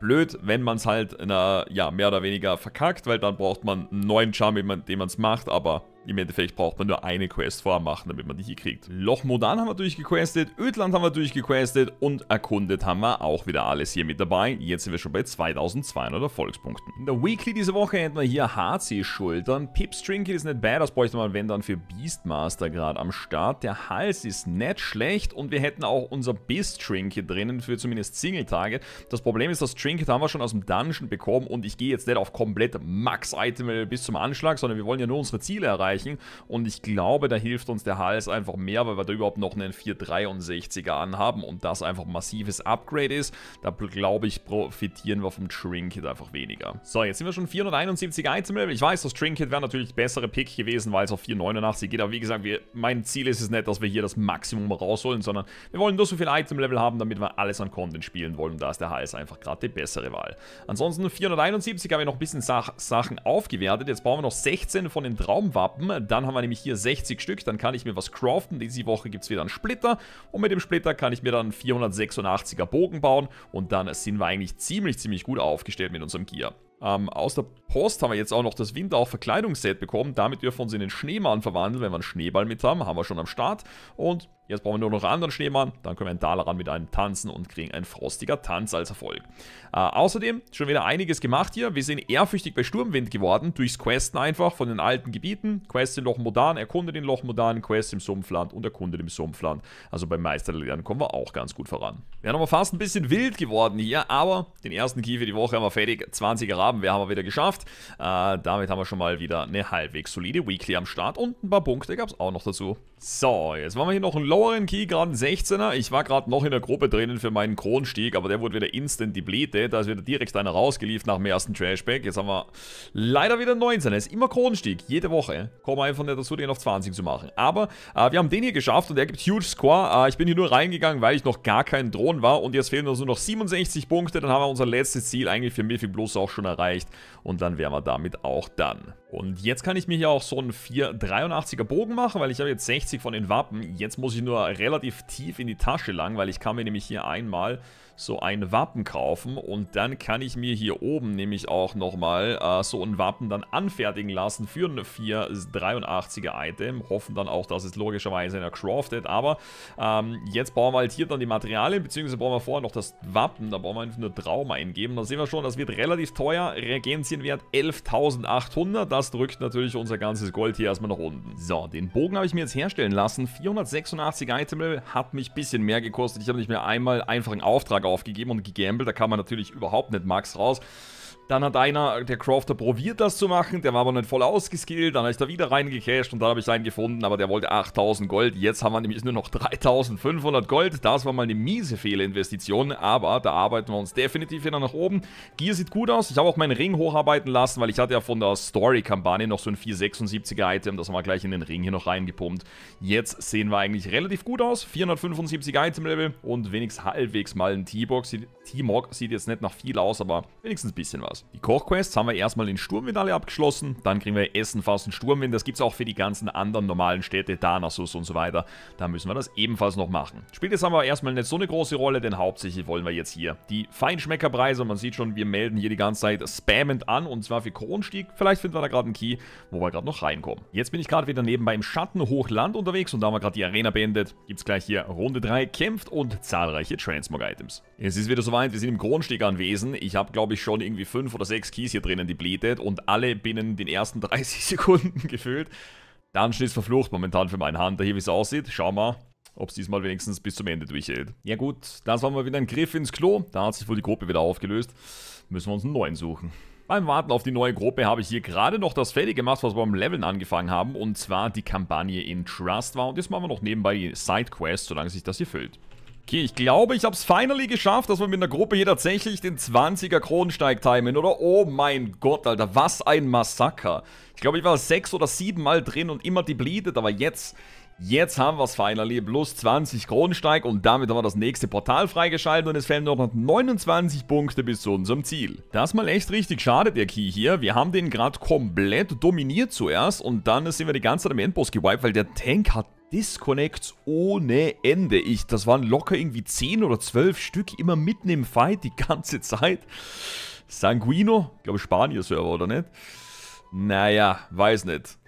blöd, wenn man es halt na, ja, mehr oder weniger verkackt, weil dann braucht man einen neuen Charme, den man es macht, aber im Endeffekt braucht man nur eine Quest vorher machen, damit man die hier kriegt. Loch Modan haben wir durchgequestet, Ödland haben wir durchgequestet und erkundet haben wir auch wieder alles hier mit dabei. Jetzt sind wir schon bei 2200 Erfolgspunkten. In der Weekly diese Woche hätten wir hier HC-Schultern. Pips Trinket ist nicht bad, das bräuchte man wenn dann für Beastmaster gerade am Start. Der Hals ist nicht schlecht und wir hätten auch unser Beast Trinket drinnen für zumindest Single-Tage. Das Problem ist, das Trinket haben wir schon aus dem Dungeon bekommen und ich gehe jetzt nicht auf komplett Max-Item bis zum Anschlag, sondern wir wollen ja nur unsere Ziele erreichen erreichen. Und ich glaube, da hilft uns der HS einfach mehr, weil wir da überhaupt noch einen 463er anhaben und das einfach ein massives Upgrade ist. Da glaube ich, profitieren wir vom Trinket einfach weniger. So, jetzt sind wir schon 471er Item-Level. Ich weiß, das Trinket wäre natürlich bessere Pick gewesen, weil es auf 489 geht. Aber wie gesagt, wir, mein Ziel ist es nicht, dass wir hier das Maximum rausholen, sondern wir wollen nur so viel Item-Level haben, damit wir alles an Content spielen wollen. Und da ist der HS einfach gerade die bessere Wahl. Ansonsten 471 haben wir noch ein bisschen Sach Sachen aufgewertet. Jetzt brauchen wir noch 16 von den Traumwappen haben. Dann haben wir nämlich hier 60 Stück, dann kann ich mir was craften. Diese Woche gibt es wieder einen Splitter und mit dem Splitter kann ich mir dann 486er Bogen bauen und dann sind wir eigentlich ziemlich, ziemlich gut aufgestellt mit unserem Gear. Ähm, aus der Post haben wir jetzt auch noch das Winter auf Verkleidungsset bekommen. Damit dürfen wir uns in den Schneemann verwandeln, wenn wir einen Schneeball mit haben. Haben wir schon am Start. Und Jetzt brauchen wir nur noch einen anderen Schneemann, dann können wir einen Dalaran mit einem tanzen und kriegen ein frostiger Tanz als Erfolg. Äh, außerdem schon wieder einiges gemacht hier. Wir sind ehrfürchtig bei Sturmwind geworden, durchs Questen einfach von den alten Gebieten. Quest in Loch Modan, erkunde den Loch Modan, Quest im Sumpfland und erkunde im Sumpfland. Also beim Meisterlernen kommen wir auch ganz gut voran. Wir haben aber fast ein bisschen wild geworden hier, aber den ersten Key für die Woche haben wir fertig. 20er Raben, wir haben wir wieder geschafft. Äh, damit haben wir schon mal wieder eine halbwegs solide Weekly am Start und ein paar Punkte gab es auch noch dazu. So, jetzt machen wir hier noch einen loweren Key, gerade einen 16er. Ich war gerade noch in der Gruppe drinnen für meinen Kronstieg, aber der wurde wieder instant depleted. Da ist wieder direkt einer rausgeliefert nach dem ersten Trashback. Jetzt haben wir leider wieder einen 19er. Ist immer Kronstieg, jede Woche. Kommen wir einfach nicht dazu, den auf 20 zu machen. Aber äh, wir haben den hier geschafft und der gibt Huge Score. Äh, ich bin hier nur reingegangen, weil ich noch gar kein Drohnen war und jetzt fehlen uns nur noch 67 Punkte. Dann haben wir unser letztes Ziel eigentlich für Miffy Plus auch schon erreicht und dann wären wir damit auch dann. Und jetzt kann ich mir hier auch so einen 483er Bogen machen, weil ich habe jetzt 60 von den Wappen. Jetzt muss ich nur relativ tief in die Tasche lang, weil ich kann mir nämlich hier einmal so ein Wappen kaufen und dann kann ich mir hier oben nämlich auch nochmal äh, so ein Wappen dann anfertigen lassen für ein 483er Item. Hoffen dann auch, dass es logischerweise einer craftet, aber ähm, jetzt bauen wir halt hier dann die Materialien, beziehungsweise brauchen wir vorher noch das Wappen, da brauchen wir einfach nur Trauma eingeben. Da sehen wir schon, das wird relativ teuer, Regenzienwert 11.800, das drückt natürlich unser ganzes Gold hier erstmal nach unten. So, den Bogen habe ich mir jetzt herstellen lassen, 486 Item hat mich ein bisschen mehr gekostet, ich habe nicht mehr einmal einfach einen Auftrag aufgegeben und gegambelt. Da kann man natürlich überhaupt nicht Max raus. Dann hat einer, der Crafter, probiert das zu machen, der war aber nicht voll ausgeskillt, dann ist er wieder reingecashed und dann habe ich einen gefunden, aber der wollte 8000 Gold. Jetzt haben wir nämlich nur noch 3500 Gold. Das war mal eine miese Fehlinvestition, aber da arbeiten wir uns definitiv wieder nach oben. Gear sieht gut aus. Ich habe auch meinen Ring hocharbeiten lassen, weil ich hatte ja von der Story-Kampagne noch so ein 476er Item, das haben wir gleich in den Ring hier noch reingepumpt. Jetzt sehen wir eigentlich relativ gut aus. 475 Item-Level und wenigstens halbwegs mal ein T-Mog sieht jetzt nicht nach viel aus, aber wenigstens ein bisschen was. Die Kochquests haben wir erstmal in Sturmwind alle abgeschlossen, dann kriegen wir Essen, Fasten, Sturmwind. Das gibt es auch für die ganzen anderen normalen Städte, Danasus und so weiter. Da müssen wir das ebenfalls noch machen. Spielt jetzt aber erstmal nicht so eine große Rolle, denn hauptsächlich wollen wir jetzt hier die Feinschmeckerpreise. Man sieht schon, wir melden hier die ganze Zeit spammend an und zwar für Kronstieg. Vielleicht finden wir da gerade einen Key, wo wir gerade noch reinkommen. Jetzt bin ich gerade wieder nebenbei im Schattenhochland unterwegs und da haben wir gerade die Arena beendet. Gibt es gleich hier Runde 3, kämpft und zahlreiche Transmog-Items. Es ist wieder soweit, wir sind im Kronsteg anwesend. Ich habe, glaube ich, schon irgendwie fünf oder sechs Keys hier drinnen depleted und alle binnen den ersten 30 Sekunden gefüllt. Dungeon ist verflucht momentan für meinen Hunter hier, wie es aussieht. Schau mal, ob es diesmal wenigstens bis zum Ende durchhält. Ja gut, das war mal wieder ein Griff ins Klo. Da hat sich wohl die Gruppe wieder aufgelöst. Müssen wir uns einen neuen suchen. Beim Warten auf die neue Gruppe habe ich hier gerade noch das fertig gemacht, was wir beim Leveln angefangen haben. Und zwar die Kampagne in Trust war. Und jetzt machen wir noch nebenbei die Sidequest, solange sich das hier füllt. Okay, ich glaube, ich habe es finally geschafft, dass wir mit einer Gruppe hier tatsächlich den 20er Kronsteig timen, oder? Oh mein Gott, Alter, was ein Massaker. Ich glaube, ich war sechs oder sieben Mal drin und immer depleted, aber jetzt, jetzt haben wir es finally. Plus 20 Kronsteig und damit haben wir das nächste Portal freigeschaltet und es fehlen nur noch 29 Punkte bis zu unserem Ziel. Das ist mal echt richtig schade, der Key hier. Wir haben den gerade komplett dominiert zuerst und dann sind wir die ganze Zeit am Endboss gewiped, weil der Tank hat Disconnects ohne Ende. Ich, das waren locker irgendwie 10 oder 12 Stück, immer mitten im Fight, die ganze Zeit. Sanguino, glaube Spanier-Server, oder nicht? Naja, weiß nicht.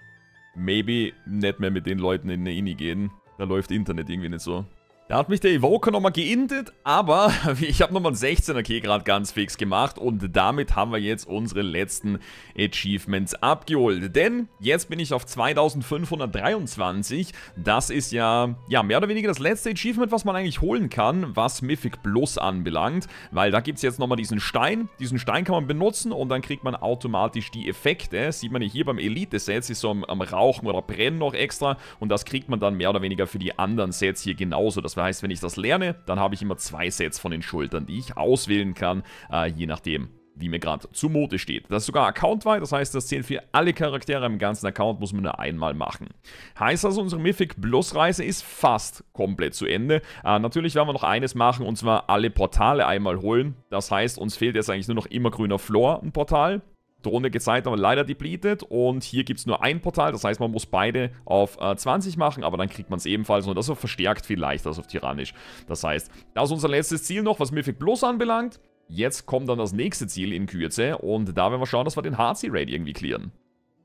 Maybe nicht mehr mit den Leuten in eine Inni gehen. Da läuft Internet irgendwie nicht so. Da hat mich der Evoker nochmal geintet, aber ich habe nochmal einen 16er K gerade ganz fix gemacht und damit haben wir jetzt unsere letzten Achievements abgeholt. Denn jetzt bin ich auf 2523, das ist ja, ja mehr oder weniger das letzte Achievement, was man eigentlich holen kann, was Mythic Plus anbelangt. Weil da gibt es jetzt nochmal diesen Stein, diesen Stein kann man benutzen und dann kriegt man automatisch die Effekte. Sieht man hier beim Elite-Set, ist so am, am Rauchen oder Brennen noch extra und das kriegt man dann mehr oder weniger für die anderen Sets hier genauso. Das das heißt, wenn ich das lerne, dann habe ich immer zwei Sets von den Schultern, die ich auswählen kann, äh, je nachdem, wie mir gerade zumute steht. Das ist sogar account accountweit, das heißt, das zählt für alle Charaktere im ganzen Account, muss man nur einmal machen. Heißt also, unsere Mythic Plus Reise ist fast komplett zu Ende. Äh, natürlich werden wir noch eines machen, und zwar alle Portale einmal holen. Das heißt, uns fehlt jetzt eigentlich nur noch immer grüner Floor, ein Portal. Drohne gezeigt haben, leider depleted. Und hier gibt es nur ein Portal, das heißt, man muss beide auf äh, 20 machen, aber dann kriegt man es ebenfalls und das auf verstärkt viel leichter als auf tyrannisch. Das heißt, da ist unser letztes Ziel noch, was Mythic Plus anbelangt. Jetzt kommt dann das nächste Ziel in Kürze und da werden wir schauen, dass wir den HC-Raid irgendwie klären.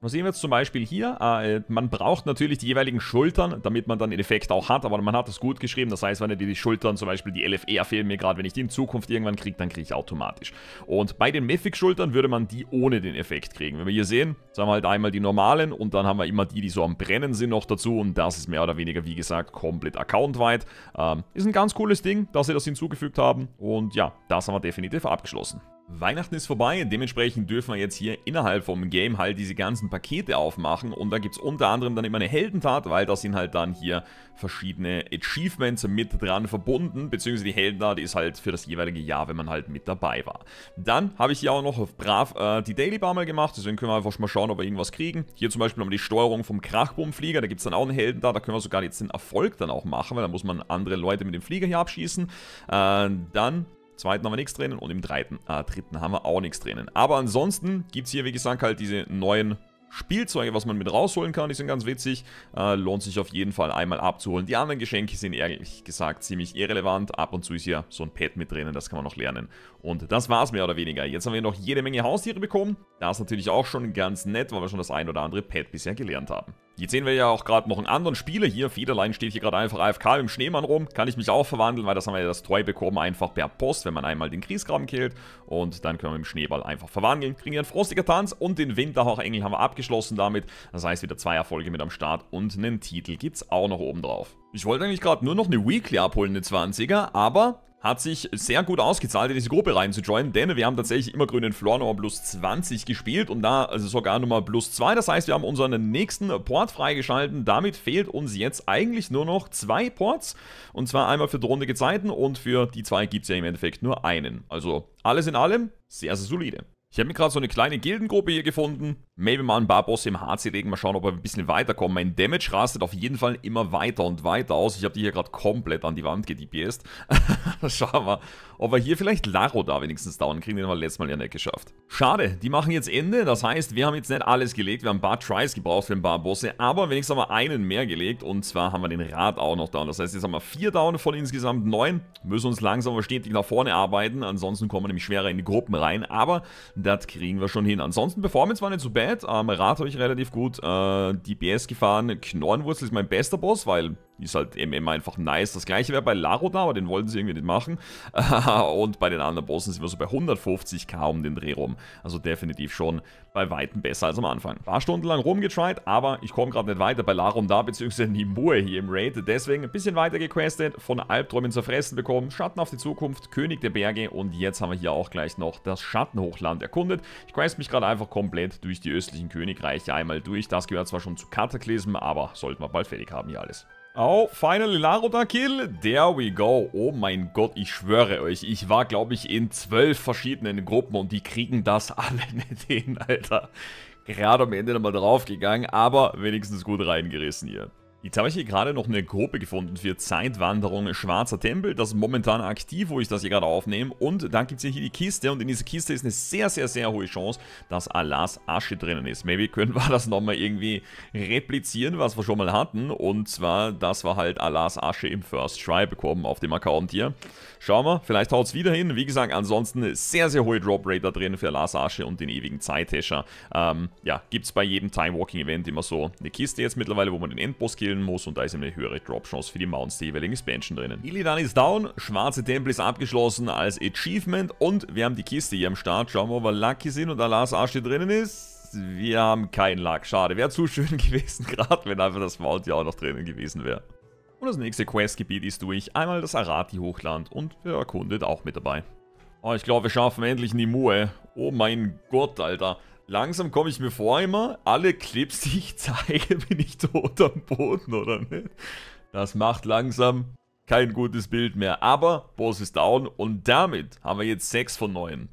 Was sehen wir jetzt zum Beispiel hier? Äh, man braucht natürlich die jeweiligen Schultern, damit man dann den Effekt auch hat, aber man hat das gut geschrieben. Das heißt, wenn ihr die Schultern, zum Beispiel die LFR fehlen mir gerade, wenn ich die in Zukunft irgendwann kriege, dann kriege ich automatisch. Und bei den Mythic-Schultern würde man die ohne den Effekt kriegen. Wenn wir hier sehen, sagen wir halt einmal die normalen und dann haben wir immer die, die so am Brennen sind noch dazu. Und das ist mehr oder weniger, wie gesagt, komplett accountweit. Ähm, ist ein ganz cooles Ding, dass sie das hinzugefügt haben. Und ja, das haben wir definitiv abgeschlossen. Weihnachten ist vorbei, dementsprechend dürfen wir jetzt hier innerhalb vom Game halt diese ganzen Pakete aufmachen und da gibt es unter anderem dann immer eine Heldentat, weil da sind halt dann hier verschiedene Achievements mit dran verbunden, beziehungsweise die Heldentat ist halt für das jeweilige Jahr, wenn man halt mit dabei war. Dann habe ich hier auch noch brav äh, die Daily Bar mal gemacht, deswegen können wir einfach mal schauen, ob wir irgendwas kriegen. Hier zum Beispiel haben wir die Steuerung vom Krachbogenflieger, da gibt es dann auch einen Heldentat, da können wir sogar jetzt den Erfolg dann auch machen, weil da muss man andere Leute mit dem Flieger hier abschießen. Äh, dann zweiten haben wir nichts drinnen und im dreiten, äh, dritten haben wir auch nichts drinnen. Aber ansonsten gibt es hier, wie gesagt, halt diese neuen Spielzeuge, was man mit rausholen kann, die sind ganz witzig, äh, lohnt sich auf jeden Fall einmal abzuholen. Die anderen Geschenke sind ehrlich gesagt ziemlich irrelevant, ab und zu ist hier so ein Pad mit drinnen, das kann man noch lernen. Und das war es mehr oder weniger. Jetzt haben wir noch jede Menge Haustiere bekommen, das ist natürlich auch schon ganz nett, weil wir schon das ein oder andere Pad bisher gelernt haben. Jetzt sehen wir ja auch gerade noch einen anderen Spieler hier. Federlein steht hier gerade einfach AFK im Schneemann rum. Kann ich mich auch verwandeln, weil das haben wir ja das Treu bekommen, einfach per Post, wenn man einmal den Kriesgraben killt. Und dann können wir mit dem Schneeball einfach verwandeln. Kriegen hier einen frostiger Tanz und den Winterhauchengel haben wir abgeschlossen damit. Das heißt, wieder zwei Erfolge mit am Start und einen Titel gibt es auch noch oben drauf. Ich wollte eigentlich gerade nur noch eine Weekly abholen, eine 20er, aber hat sich sehr gut ausgezahlt, in diese Gruppe reinzujoinen, denn wir haben tatsächlich immer grünen Floor Nummer plus 20 gespielt und da also sogar Nummer plus 2. Das heißt, wir haben unseren nächsten Port freigeschalten. Damit fehlt uns jetzt eigentlich nur noch zwei Ports und zwar einmal für drohende Gezeiten und für die zwei gibt es ja im Endeffekt nur einen. Also alles in allem sehr, sehr solide. Ich habe mir gerade so eine kleine Gildengruppe hier gefunden. Maybe mal ein paar Bosse im HC-Regen. Mal schauen, ob wir ein bisschen weiterkommen. Mein Damage rastet auf jeden Fall immer weiter und weiter aus. Ich habe die hier gerade komplett an die Wand gedipst. schauen wir, ob wir hier vielleicht Laro da wenigstens down kriegen, den haben wir letztes Mal ja nicht geschafft. Schade, die machen jetzt Ende, das heißt, wir haben jetzt nicht alles gelegt, wir haben ein paar Tries gebraucht für ein paar Bosse, aber wenigstens haben wir einen mehr gelegt und zwar haben wir den Rad auch noch down. Das heißt, jetzt haben wir vier down von insgesamt neun, müssen uns langsam aber stetig nach vorne arbeiten, ansonsten kommen wir nämlich schwerer in die Gruppen rein, aber das kriegen wir schon hin. Ansonsten, Performance war nicht so bad, ähm, Rad habe ich relativ gut, äh, DPS gefahren, Knorrenwurzel ist mein bester Boss, weil ist halt eben immer einfach nice. Das gleiche wäre bei Laro da, aber den wollten sie irgendwie nicht machen. Und bei den anderen Bossen sind wir so bei 150k um den Dreh rum. Also definitiv schon bei Weitem besser als am Anfang. Ein paar Stunden lang rumgetried, aber ich komme gerade nicht weiter bei Larum da, beziehungsweise Nimue hier im Raid. Deswegen ein bisschen weiter gequestet, von Albträumen zerfressen bekommen, Schatten auf die Zukunft, König der Berge und jetzt haben wir hier auch gleich noch das Schattenhochland erkundet. Ich quest mich gerade einfach komplett durch die östlichen Königreiche einmal durch. Das gehört zwar schon zu Kataklysmen, aber sollten wir bald fertig haben hier alles. Oh, finally Laruda Kill. There we go. Oh mein Gott, ich schwöre euch. Ich war, glaube ich, in zwölf verschiedenen Gruppen und die kriegen das alle nicht hin, Alter. Gerade am Ende nochmal draufgegangen, aber wenigstens gut reingerissen hier. Jetzt habe ich hier gerade noch eine Gruppe gefunden für Zeitwanderung Schwarzer Tempel. Das ist momentan aktiv, wo ich das hier gerade aufnehme. Und dann gibt es hier die Kiste. Und in dieser Kiste ist eine sehr, sehr, sehr hohe Chance, dass Alas Asche drinnen ist. Maybe können wir das nochmal irgendwie replizieren, was wir schon mal hatten. Und zwar, dass wir halt Alas Asche im First Try bekommen auf dem Account hier. Schauen wir, vielleicht haut es wieder hin. Wie gesagt, ansonsten eine sehr, sehr hohe Drop Rate da drin für Lars Asche und den ewigen Zeithäscher. Ähm, ja, gibt es bei jedem Time Walking Event immer so eine Kiste jetzt mittlerweile, wo man den Endboss killen muss und da ist eben eine höhere Drop Chance für die Mounts der jeweiligen Expansion drinnen. Illidan ist down, schwarze Tempel ist abgeschlossen als Achievement und wir haben die Kiste hier am Start. Schauen wir, ob wir lucky sind und da Lars Asche drinnen ist wir haben keinen Lack. Schade. Wäre zu schön gewesen, gerade wenn einfach das Mount ja auch noch drinnen gewesen wäre. Und das nächste Questgebiet ist durch, einmal das Arati-Hochland und wer erkundet auch mit dabei. Oh, ich glaube, wir schaffen endlich Nimue. Oh mein Gott, Alter. Langsam komme ich mir vor immer, alle Clips, die ich zeige, bin ich tot am Boden, oder nicht? Das macht langsam kein gutes Bild mehr. Aber Boss ist down und damit haben wir jetzt 6 von 9.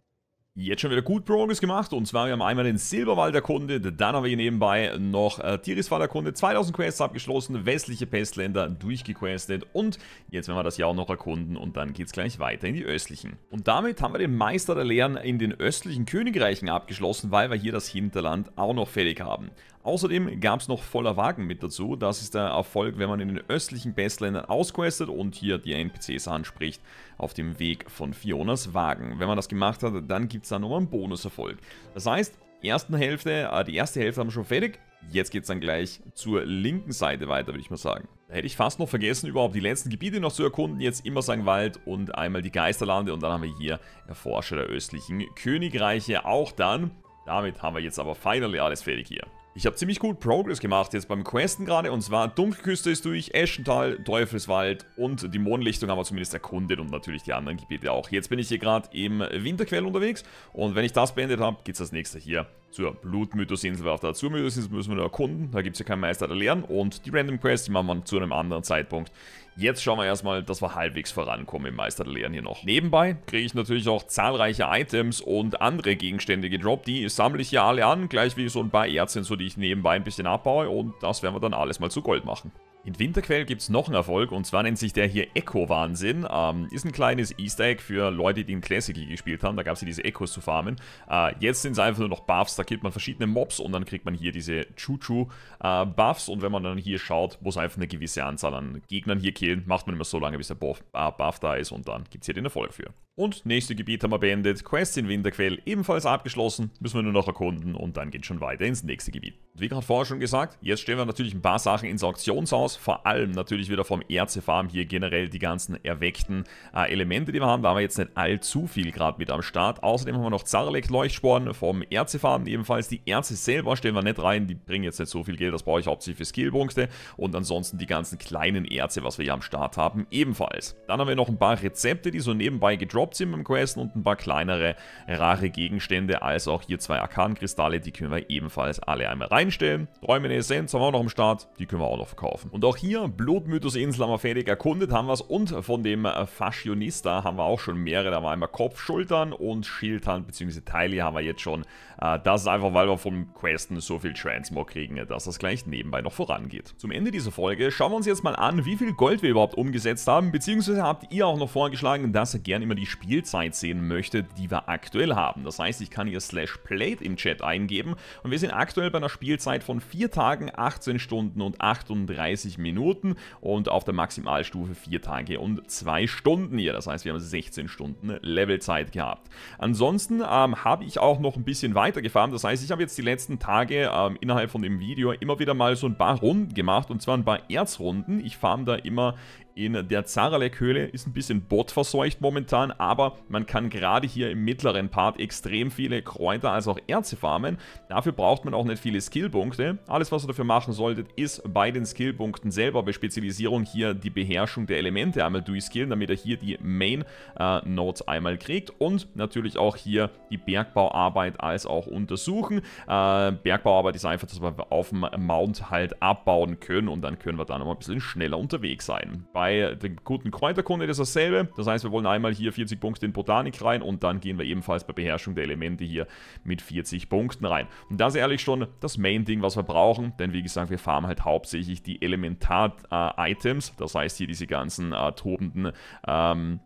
Jetzt schon wieder gut Progress gemacht und zwar wir haben einmal den Silberwald erkundet, dann haben wir hier nebenbei noch äh, Tirisfall erkundet, 2000 Quests abgeschlossen, westliche Pestländer durchgequestet und jetzt werden wir das hier auch noch erkunden und dann geht es gleich weiter in die östlichen. Und damit haben wir den Meister der Lehren in den östlichen Königreichen abgeschlossen, weil wir hier das Hinterland auch noch fertig haben. Außerdem gab es noch voller Wagen mit dazu. Das ist der Erfolg, wenn man in den östlichen Bestländern ausquestet und hier die NPCs anspricht auf dem Weg von Fionas Wagen. Wenn man das gemacht hat, dann gibt es da nochmal einen Bonuserfolg. Das heißt, ersten Hälfte, äh, die erste Hälfte haben wir schon fertig. Jetzt geht es dann gleich zur linken Seite weiter, würde ich mal sagen. Da Hätte ich fast noch vergessen, überhaupt die letzten Gebiete noch zu erkunden. Jetzt immer Immersangwald und einmal die Geisterlande und dann haben wir hier Erforscher der östlichen Königreiche. Auch dann, damit haben wir jetzt aber finally alles fertig hier. Ich habe ziemlich gut Progress gemacht jetzt beim Questen gerade und zwar Dunkelküste ist durch, Eschental, Teufelswald und die Mondlichtung haben wir zumindest erkundet und natürlich die anderen Gebiete auch. Jetzt bin ich hier gerade im Winterquell unterwegs und wenn ich das beendet habe, geht es das nächste hier zur Blutmythosinsel, weil auf der Azurmythosinsel müssen wir nur erkunden, da gibt es ja keinen Meister der Lehren und die Random Quest, die machen wir zu einem anderen Zeitpunkt. Jetzt schauen wir erstmal, dass wir halbwegs vorankommen im Meister der Lehren hier noch. Nebenbei kriege ich natürlich auch zahlreiche Items und andere Gegenstände gedroppt. Die sammle ich hier alle an, gleich wie so ein paar Erzen, so die ich nebenbei ein bisschen abbaue. Und das werden wir dann alles mal zu Gold machen. In Winterquell gibt es noch einen Erfolg und zwar nennt sich der hier Echo-Wahnsinn. Ähm, ist ein kleines Easter Egg für Leute, die in Classic gespielt haben. Da gab es ja diese Echos zu farmen. Äh, jetzt sind es einfach nur noch Buffs. Da killt man verschiedene Mobs und dann kriegt man hier diese Choo-Choo-Buffs. Äh, und wenn man dann hier schaut, muss einfach eine gewisse Anzahl an Gegnern hier killen, macht man immer so lange, bis der Buff, äh, Buff da ist und dann gibt es hier den Erfolg für. Und nächste Gebiet haben wir beendet, Quest in Winterquell ebenfalls abgeschlossen, müssen wir nur noch erkunden und dann geht schon weiter ins nächste Gebiet. Und wie gerade vorher schon gesagt, jetzt stellen wir natürlich ein paar Sachen ins Auktionshaus, vor allem natürlich wieder vom Erzefarm hier generell die ganzen erweckten äh, Elemente, die wir haben, da haben wir jetzt nicht allzu viel gerade mit am Start. Außerdem haben wir noch Zarlek Leuchtsporen vom Erzefarm ebenfalls, die Erze selber stellen wir nicht rein, die bringen jetzt nicht so viel Geld, das brauche ich hauptsächlich für Skillpunkte und ansonsten die ganzen kleinen Erze, was wir hier am Start haben, ebenfalls. Dann haben wir noch ein paar Rezepte, die so nebenbei gedroppt droppt im Quest und ein paar kleinere, rare Gegenstände, als auch hier zwei Arkan-Kristalle, die können wir ebenfalls alle einmal reinstellen. Räume in Essenz haben wir auch noch am Start, die können wir auch noch verkaufen. Und auch hier, Blutmythos Insel haben wir fertig erkundet, haben wir es und von dem äh, Fashionista haben wir auch schon mehrere, da haben wir einmal Kopf, Schultern und Schildhand bzw. Teile haben wir jetzt schon. Äh, das ist einfach, weil wir vom Questen so viel Transmog kriegen, dass das gleich nebenbei noch vorangeht. Zum Ende dieser Folge schauen wir uns jetzt mal an, wie viel Gold wir überhaupt umgesetzt haben, beziehungsweise habt ihr auch noch vorgeschlagen, dass ihr gerne immer die Spielzeit sehen möchtet, die wir aktuell haben. Das heißt, ich kann hier slash played im Chat eingeben und wir sind aktuell bei einer Spielzeit von 4 Tagen, 18 Stunden und 38 Minuten und auf der Maximalstufe 4 Tage und 2 Stunden hier. Das heißt, wir haben 16 Stunden Levelzeit gehabt. Ansonsten ähm, habe ich auch noch ein bisschen weitergefahren. Das heißt, ich habe jetzt die letzten Tage ähm, innerhalb von dem Video immer wieder mal so ein paar Runden gemacht und zwar ein paar Erzrunden. Ich farm da immer in der Zaralek-Höhle. Ist ein bisschen botverseucht momentan, aber man kann gerade hier im mittleren Part extrem viele Kräuter als auch Erze farmen. Dafür braucht man auch nicht viele Skillpunkte. Alles, was ihr dafür machen solltet, ist bei den Skillpunkten selber bei Spezialisierung hier die Beherrschung der Elemente einmal durchskillen, damit ihr hier die Main äh, einmal kriegt und natürlich auch hier die Bergbauarbeit als auch untersuchen. Äh, Bergbauarbeit ist einfach, dass wir auf dem Mount halt abbauen können und dann können wir da nochmal ein bisschen schneller unterwegs sein. Bei bei dem guten Kräuterkunde ist dasselbe. Das heißt, wir wollen einmal hier 40 Punkte in Botanik rein und dann gehen wir ebenfalls bei Beherrschung der Elemente hier mit 40 Punkten rein. Und das ist ehrlich schon das Main-Ding, was wir brauchen, denn wie gesagt, wir farmen halt hauptsächlich die Elementar-Items, äh, das heißt hier diese ganzen äh, tobenden ähm,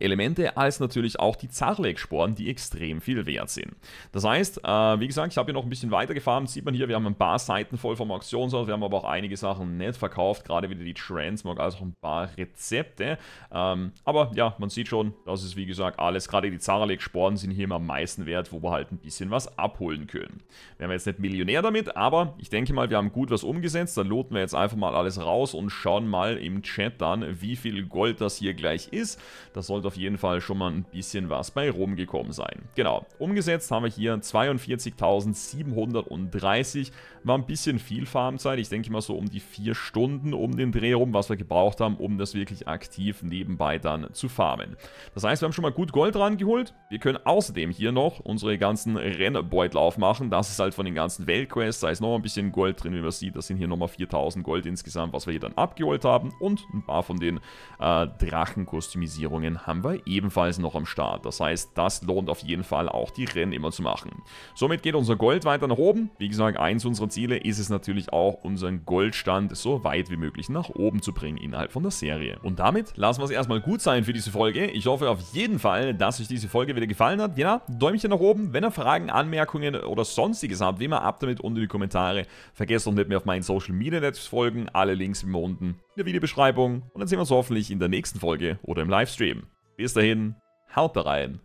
Elemente als natürlich auch die Zarlek-Sporen, die extrem viel wert sind. Das heißt, äh, wie gesagt, ich habe hier noch ein bisschen weiter gefarmt. Sieht man hier, wir haben ein paar Seiten voll vom Auktionshaus, wir haben aber auch einige Sachen nett verkauft, gerade wieder die Transmog, also auch ein paar Rezepte. Ähm, aber ja, man sieht schon, das ist wie gesagt alles. Gerade die Zarlek-Sporen sind hier immer am meisten wert, wo wir halt ein bisschen was abholen können. Wären wir jetzt nicht Millionär damit, aber ich denke mal, wir haben gut was umgesetzt. Dann loten wir jetzt einfach mal alles raus und schauen mal im Chat dann, wie viel Gold das hier gleich ist. Das sollte auf jeden Fall schon mal ein bisschen was bei rumgekommen sein. Genau, umgesetzt haben wir hier 42.730, war ein bisschen viel Farmzeit, ich denke mal so um die 4 Stunden um den Dreh rum, was wir gebraucht haben, um das wirklich aktiv nebenbei dann zu farmen. Das heißt, wir haben schon mal gut Gold rangeholt, wir können außerdem hier noch unsere ganzen Rennbeutel aufmachen, das ist halt von den ganzen Weltquests, da ist noch ein bisschen Gold drin, wie man sieht, das sind hier nochmal 4.000 Gold insgesamt, was wir hier dann abgeholt haben und ein paar von den äh, Drachenkostümisierungen haben haben wir ebenfalls noch am Start. Das heißt, das lohnt auf jeden Fall auch die Rennen immer zu machen. Somit geht unser Gold weiter nach oben. Wie gesagt, eins unserer Ziele ist es natürlich auch, unseren Goldstand so weit wie möglich nach oben zu bringen innerhalb von der Serie. Und damit lassen wir es erstmal gut sein für diese Folge. Ich hoffe auf jeden Fall, dass euch diese Folge wieder gefallen hat. Ja, Däumchen nach oben. Wenn ihr Fragen, Anmerkungen oder sonstiges habt, wie immer ab damit unten in die Kommentare. Vergesst doch nicht mehr auf meinen Social Media Netz folgen. Alle Links sind unten in der Videobeschreibung und dann sehen wir uns hoffentlich in der nächsten Folge oder im Livestream. Bis dahin, haut da rein.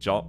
Ciao.